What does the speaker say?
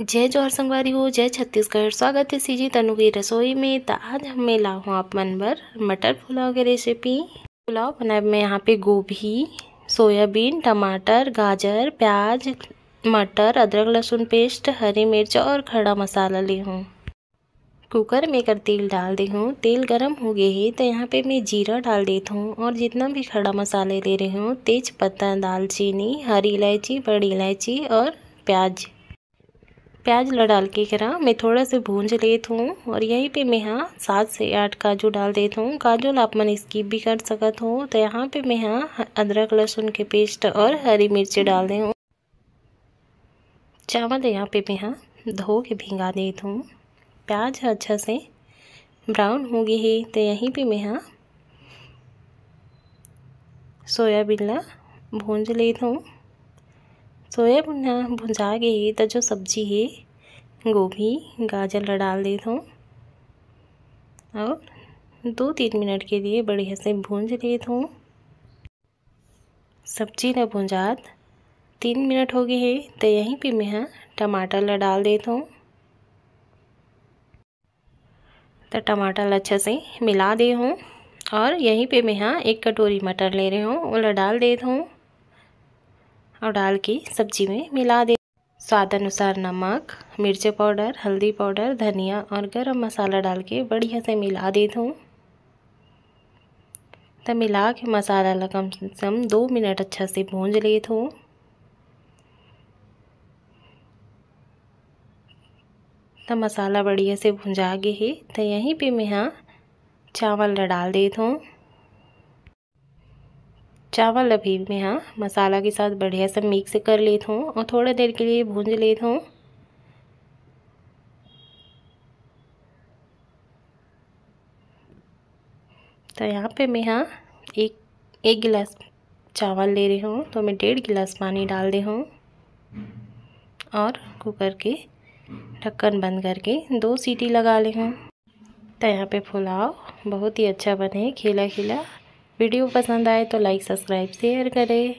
जय जोहर संगवारी हो जय छत्तीसगढ़ स्वागत है सीजी तनु की रसोई में तो आज हम मैं ला हूँ आप मन भर मटर पुलाव की रेसिपी पुलाव बनाए मैं यहाँ पे गोभी सोयाबीन टमाटर गाजर प्याज मटर अदरक लहसुन पेस्ट हरी मिर्च और खड़ा मसाला ली हूँ कुकर में कर तेल डाल दी हूँ तेल गरम हो गए है तो यहाँ पे मैं जीरा डाल देती हूँ और जितना भी खड़ा मसाले ले रही हूँ तेज पत्ता दालचीनी हरी इलायची बड़ी इलायची और प्याज प्याज डाल के करा मैं थोड़ा से भूंज लेत हूँ और यहीं पे मैं यहाँ सात से आठ काजू डाल देता हूँ काजू आप मन स्कीप भी कर सकते हो तो यहाँ पे मैं यहाँ अदरक लहसुन के पेस्ट और हरी मिर्ची डाल दे हूँ चावल यहाँ पे मैं यहाँ धो के भिंगा देता हूँ प्याज अच्छा से ब्राउन हो गई है तो यहीं पर मैं यहाँ सोयाबीन ला भूंज लेता हूँ सोयाबीन भुंजागे तो जो सब्जी है गोभी गाजर ला डाल दे हूँ और दो तीन मिनट के लिए बढ़िया से भूंज लेत दूँ सब्जी ला भुंजात तीन मिनट हो गए है तो यहीं पे मैं हाँ टमाटर ला डाल दे हूँ तो टमाटर अच्छे से मिला दे हूँ और यहीं पे मैं यहाँ एक कटोरी मटर ले रही हूँ वो डाल देता हूँ और डाल के सब्जी में मिला दे स्वाद अनुसार नमक मिर्च पाउडर हल्दी पाउडर धनिया और गरम मसाला डाल के बढ़िया से मिला दे दूँ तब मिला के मसाला ला कम से कम दो मिनट अच्छा से भूंज ले दूँ तो मसाला बढ़िया से भुंजा गए है तो यहीं पे मैं यहाँ चावल डाल दे हूँ चावल अभी मैं यहाँ मसाला के साथ बढ़िया से मिक्स कर लेता हूँ और थोड़ा देर के लिए भूंज लेता हूँ तो यहाँ पे मैं यहाँ एक एक गिलास चावल ले रही हूँ तो मैं डेढ़ गिलास पानी डाल दे हूँ और कुकर के ढक्कन बंद करके दो सीटी लगा ले हूँ तो यहाँ पे पुलाव बहुत ही अच्छा बने खिला खिला वीडियो पसंद आए तो लाइक सब्सक्राइब शेयर करें